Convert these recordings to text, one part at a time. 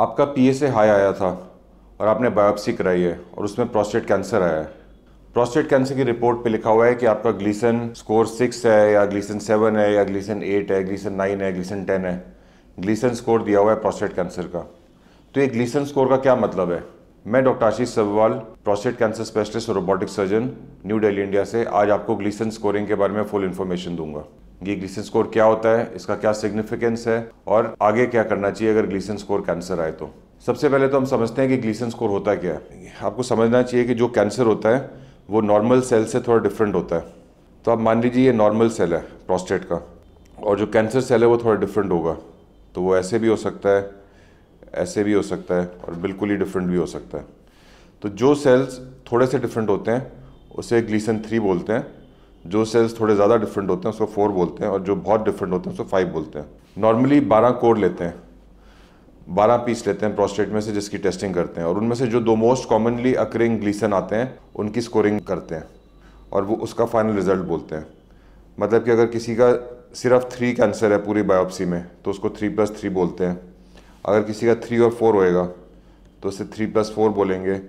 आपका ए हाई आया था और आपने बायोप्सी कराई है और उसमें प्रोस्टेट कैंसर आया है प्रोस्टेट कैंसर की रिपोर्ट पे लिखा हुआ है कि आपका ग्लीसन स्कोर सिक्स है या ग्लीसन सेवन है या ग्लीसन एट है ग्लीसन नाइन है ग्लीसन टेन है ग्लीसन स्कोर दिया हुआ है प्रोस्टेट कैंसर का तो ये ग्लीसन स्कोर का क्या मतलब है मैं doctor Ashish Sabwal prostate cancer specialist और robotic surgeon New Delhi India से आज आपको ग्लीसन स्कोरिंग के बारे में फुल इन्फॉर्मेशन दूंगा ये ग्लीसन स्कोर क्या होता है इसका क्या सिग्निफिकेंस है और आगे क्या करना चाहिए अगर ग्लीसन स्कोर कैंसर आए तो सबसे पहले तो हम समझते हैं कि ग्लीसन स्कोर होता है क्या है आपको समझना चाहिए कि जो कैंसर होता है वो नॉर्मल सेल से थोड़ा डिफरेंट होता है तो आप मान लीजिए ये नॉर्मल सेल है प्रोस्टेट का और जो कैंसर सेल है वो थोड़ा डिफरेंट होगा तो वो ऐसे भी हो सकता है ऐसे भी हो सकता है और बिल्कुल ही डिफरेंट भी हो सकता है तो जो सेल्स थोड़े से डिफरेंट होते हैं उसे ग्लीसन थ्री बोलते हैं जो सेल्स थोड़े ज़्यादा डिफरेंट होते हैं उसको फोर बोलते हैं और जो बहुत डिफरेंट होते हैं उसको फाइव बोलते हैं नॉर्मली बारह कोड लेते हैं बारह पीस लेते हैं प्रोस्टेट में से जिसकी टेस्टिंग करते हैं और उनमें से जो दो मोस्ट कॉमनली अक्रिंग ग्लीसन आते हैं उनकी स्कोरिंग करते हैं और वो उसका फाइनल रिजल्ट बोलते हैं मतलब कि अगर किसी का सिर्फ थ्री कैंसर है पूरी बायोप्सी में तो उसको थ्री प्लस थ्री बोलते हैं अगर किसी का थ्री और फोर होएगा तो उसे थ्री प्लस फोर बोलेंगे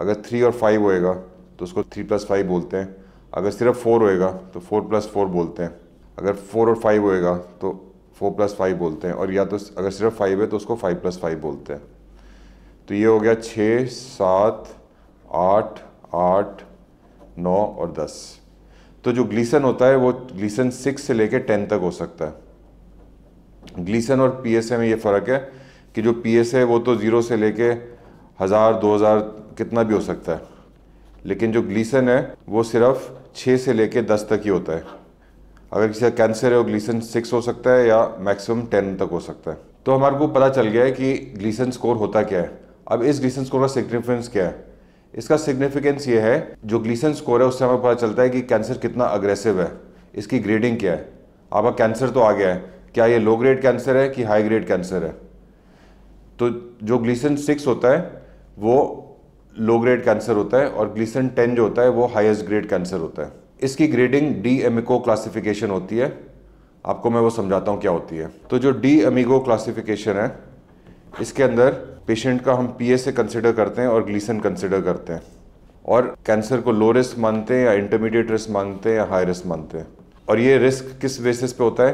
अगर थ्री और फाइव होएगा तो उसको थ्री प्लस फाइव बोलते हैं अगर सिर्फ फोर होएगा तो फोर प्लस फोर बोलते हैं अगर फोर और फाइव होएगा तो फोर प्लस फाइव बोलते हैं और या तो अगर सिर्फ फाइव है तो उसको फाइव प्लस फाइव बोलते हैं तो ये हो गया छः सात आठ आठ नौ और दस तो जो ग्लीसन होता है वो ग्लीसन सिक्स से लेकर टेन तक हो सकता है ग्लीसन और ए में ये फ़र्क है कि जो एस है वो तो ज़ीरो से लेके हज़ार दो हज़ार कितना भी हो सकता है लेकिन जो ग्लीसन है वो सिर्फ छः से लेके दस तक ही होता है अगर किसी का कैंसर है वो ग्लीसन सिक्स हो सकता है या मैक्सिमम टेन तक हो सकता है तो हमारे को पता चल गया है कि ग्लीसन स्कोर होता क्या है अब इस ग्लीसन स्कोर का सिग्निफिकेंस क्या है इसका सिग्निफिकेंस ये है जो ग्लीसन स्कोर है उससे हमें पता चलता है कि कैंसर कितना अग्रेसिव है इसकी ग्रेडिंग क्या है आपका कैंसर तो आ गया है क्या ये लो ग्रेड कैंसर है कि हाई ग्रेड कैंसर है तो जो ग्लीसन सिक्स होता है वो लो ग्रेड कैंसर होता है और ग्लीसन टेन जो होता है वो हाईएस्ट ग्रेड कैंसर होता है इसकी ग्रेडिंग डी एमिको क्लासिफिकेशन होती है आपको मैं वो समझाता हूँ क्या होती है तो जो डी एमिगो क्लासिफिकेशन है इसके अंदर पेशेंट का हम पी से कंसिडर करते हैं और ग्लीसन कंसिडर करते हैं और कैंसर को लो रिस्क मानते हैं या इंटरमीडिएट रिस्क मानते हैं या हाई रिस्क मानते हैं और ये रिस्क किस बेसिस पे होता है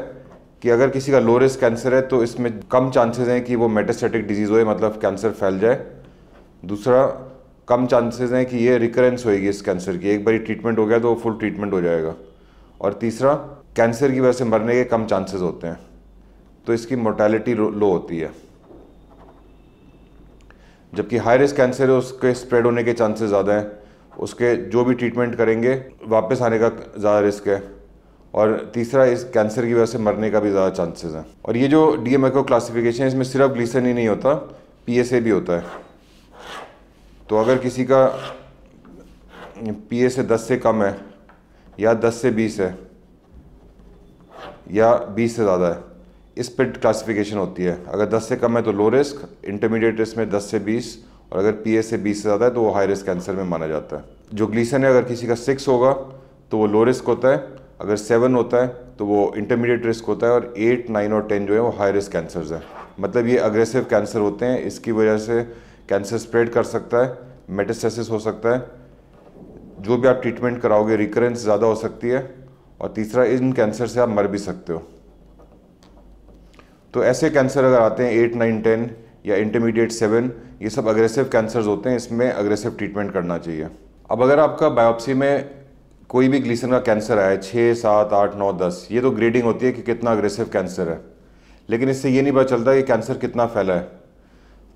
कि अगर किसी का लो रिस्क कैंसर है तो इसमें कम चांसेस हैं कि वो मेटास्टेटिक डिजीज़ होए मतलब कैंसर फैल जाए दूसरा कम चांसेस हैं कि ये रिकरेंस होएगी इस कैंसर की एक बार ट्रीटमेंट हो गया तो वो फुल ट्रीटमेंट हो जाएगा और तीसरा कैंसर की वजह से मरने के कम चांसेस होते हैं तो इसकी मोर्टेलिटी लो होती है जबकि हाई रिस्क कैंसर है उसके स्प्रेड होने के चांसेस ज़्यादा हैं उसके जो भी ट्रीटमेंट करेंगे वापस आने का ज़्यादा रिस्क है और तीसरा इस कैंसर की वजह से मरने का भी ज़्यादा चांसेस हैं और ये जो डी एम क्लासिफिकेशन है इसमें सिर्फ ग्लीसन ही नहीं होता पी भी होता है तो अगर किसी का पी से दस से कम है या दस से बीस है या बीस से ज़्यादा है इस पर क्लासिफिकेशन होती है अगर दस से कम है तो लो रिस्क इंटरमीडिएट रिस्क में दस से बीस और अगर पी से बीस से ज़्यादा है तो वो हाई रिस्क कैंसर में माना जाता है जो ग्लीसन है अगर किसी का सिक्स होगा तो वो लो रिस्क होता है अगर सेवन होता है तो वो इंटरमीडिएट रिस्क होता है और एट नाइन और टेन जो है वो हाई रिस्क कैंसर है मतलब ये अग्रेसिव कैंसर होते हैं इसकी वजह से कैंसर स्प्रेड कर सकता है मेटेसिस हो सकता है जो भी आप ट्रीटमेंट कराओगे रिकरेंस ज़्यादा हो सकती है और तीसरा इन कैंसर से आप मर भी सकते हो तो ऐसे कैंसर अगर आते हैं एट नाइन टेन या इंटरमीडिएट सेवन ये सब अग्रेसिव कैंसर्स होते हैं इसमें अग्रेसिव ट्रीटमेंट करना चाहिए अब अगर आपका बायोप्सी में कोई भी ग्लीसन का कैंसर आया छः सात आठ नौ दस ये तो ग्रेडिंग होती है कि कितना अग्रेसिव कैंसर है लेकिन इससे ये नहीं पता चलता कि कैंसर कितना फैला है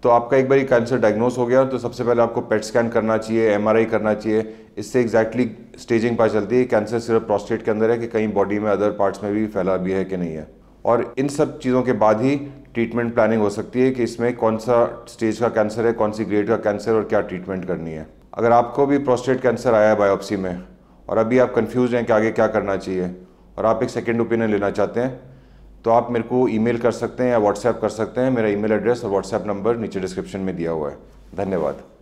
तो आपका एक बार ये कैंसर डायग्नोस हो गया तो सबसे पहले आपको पेट स्कैन करना चाहिए एमआरआई करना चाहिए इससे एग्जैक्टली exactly स्टेजिंग पता चलती है कैंसर सिर्फ प्रोस्टेट के अंदर है कि कहीं बॉडी में अदर पार्ट्स में भी फैला भी है कि नहीं है और इन सब चीज़ों के बाद ही ट्रीटमेंट प्लानिंग हो सकती है कि इसमें कौन सा स्टेज का कैंसर है कौन सी ग्रेड का कैंसर और क्या ट्रीटमेंट करनी है अगर आपको भी प्रोस्टेट कैंसर आया है बायोप्सी में और अभी आप कन्फ्यूज हैं कि आगे क्या करना चाहिए और आप एक सेकेंड ओपिनियन लेना चाहते हैं तो आप मेरे को ईमेल कर सकते हैं या व्हाट्सएप कर सकते हैं मेरा ईमेल एड्रेस और व्हाट्सएप नंबर नीचे डिस्क्रिप्शन में दिया हुआ है धन्यवाद